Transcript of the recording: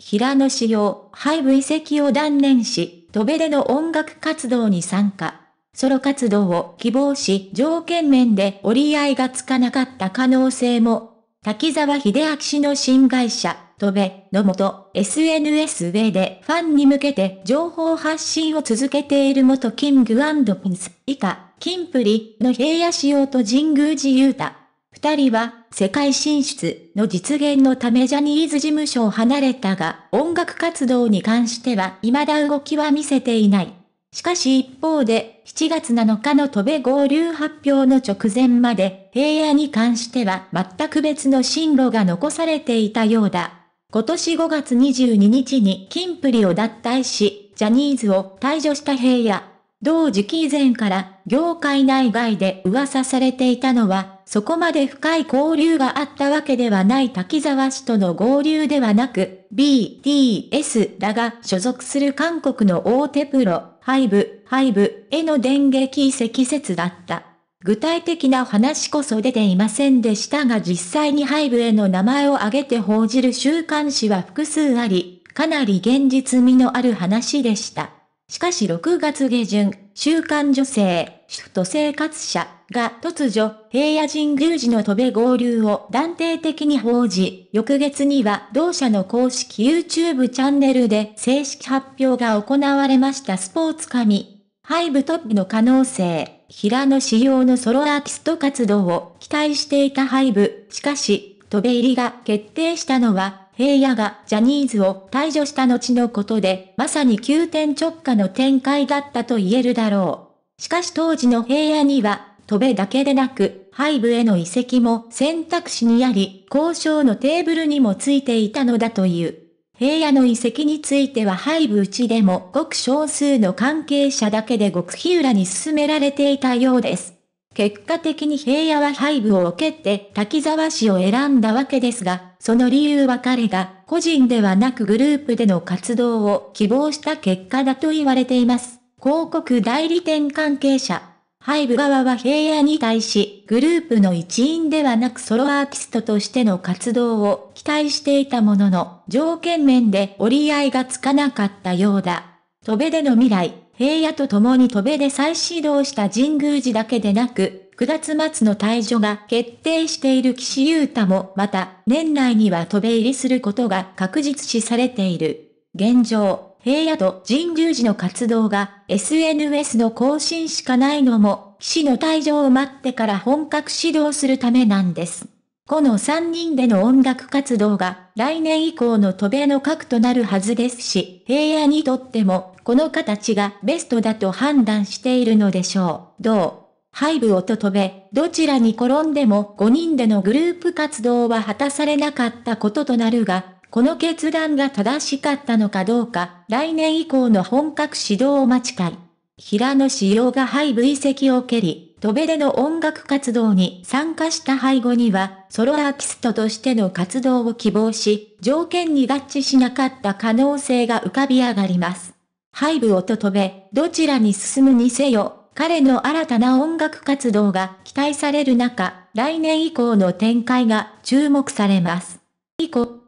平野紫耀、廃部移籍を断念し、戸べでの音楽活動に参加。ソロ活動を希望し、条件面で折り合いがつかなかった可能性も。滝沢秀明氏の新会社、戸べ、のもと、SNS 上でファンに向けて情報発信を続けている元キングピンス以下、キンプリの平野仕様と神宮寺雄太。二人は世界進出の実現のためジャニーズ事務所を離れたが、音楽活動に関しては未だ動きは見せていない。しかし一方で、7月7日の戸部合流発表の直前まで、平野に関しては全く別の進路が残されていたようだ。今年5月22日にキンプリを脱退し、ジャニーズを退場した平野。同時期以前から業界内外で噂されていたのは、そこまで深い交流があったわけではない滝沢氏との合流ではなく、BTS らが所属する韓国の大手プロ、ハイブ、ハイブへの電撃移籍説だった。具体的な話こそ出ていませんでしたが実際にハイブへの名前を挙げて報じる週刊誌は複数あり、かなり現実味のある話でした。しかし6月下旬、週刊女性、主婦と生活者が突如、平野神宮寺の戸部合流を断定的に報じ、翌月には同社の公式 YouTube チャンネルで正式発表が行われましたスポーツ紙。ハイブトップの可能性。平野仕様のソロアーティスト活動を期待していたハイブ。しかし、飛べ入りが決定したのは、平野がジャニーズを退場した後のことで、まさに急転直下の展開だったと言えるだろう。しかし当時の平野には、戸部だけでなく、背部への移籍も選択肢にあり、交渉のテーブルにもついていたのだという。平野の遺跡については背部内でもごく少数の関係者だけで極秘裏に進められていたようです。結果的に平野は敗部を受けて滝沢氏を選んだわけですが、その理由は彼が個人ではなくグループでの活動を希望した結果だと言われています。広告代理店関係者。ハイブ側は平野に対し、グループの一員ではなくソロアーティストとしての活動を期待していたものの、条件面で折り合いがつかなかったようだ。戸べでの未来。平野と共に飛べで再始動した神宮寺だけでなく、9月末の退場が決定している岸優太もまた、年内には飛べ入りすることが確実視されている。現状、平野と神宮寺の活動が SNS の更新しかないのも、岸の退場を待ってから本格始動するためなんです。この3人での音楽活動が来年以降の渡米の核となるはずですし、平野にとってもこの形がベストだと判断しているのでしょう。どうハイブをと渡米、どちらに転んでも5人でのグループ活動は果たされなかったこととなるが、この決断が正しかったのかどうか、来年以降の本格指導を待ちたい。平野志陽がハイブ跡を蹴り、ドベレの音楽活動に参加した背後には、ソロアーティストとしての活動を希望し、条件に合致しなかった可能性が浮かび上がります。ハイブをと飛べ、どちらに進むにせよ、彼の新たな音楽活動が期待される中、来年以降の展開が注目されます。以降、